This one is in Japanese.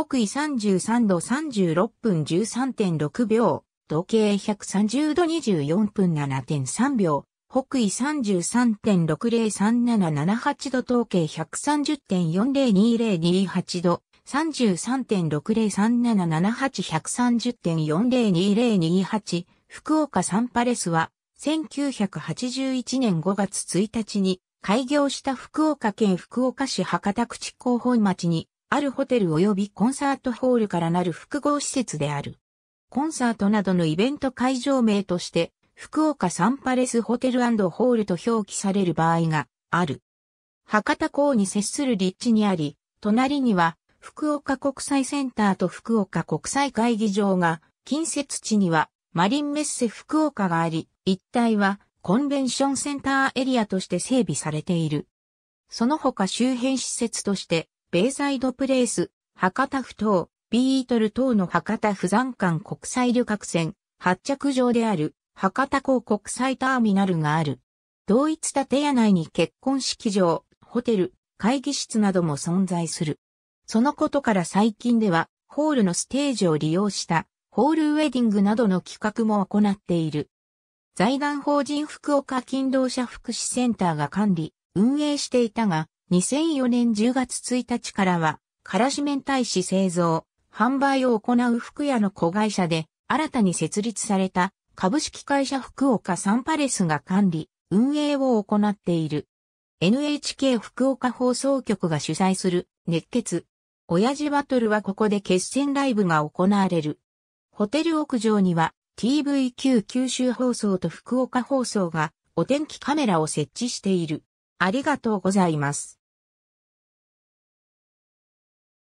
北緯33度36分13.6秒、時計130度24分7.3秒、北緯33.603778度統計130.402028度、33.603778-130.402028福岡サンパレスは1981年5月1日に開業した福岡県福岡市博多口広報町にあるホテル及びコンサートホールからなる複合施設である。コンサートなどのイベント会場名として、福岡サンパレスホテルホールと表記される場合がある。博多港に接する立地にあり、隣には福岡国際センターと福岡国際会議場が、近接地にはマリンメッセ福岡があり、一帯はコンベンションセンターエリアとして整備されている。その他周辺施設としてベイサイドプレイス、博多府等、ビートル等の博多府山間国際旅客船、発着場である、博多港国際ターミナルがある。同一建屋内に結婚式場、ホテル、会議室なども存在する。そのことから最近では、ホールのステージを利用した、ホールウェディングなどの企画も行っている。財団法人福岡勤労者福祉センターが管理、運営していたが、2004年10月1日からは、からし明太子製造、販売を行う服屋の子会社で、新たに設立された株式会社福岡サンパレスが管理、運営を行っている。NHK 福岡放送局が主催する熱血。親父バトルはここで決戦ライブが行われる。ホテル屋上には TVQ 九州放送と福岡放送がお天気カメラを設置している。ありがとうございます。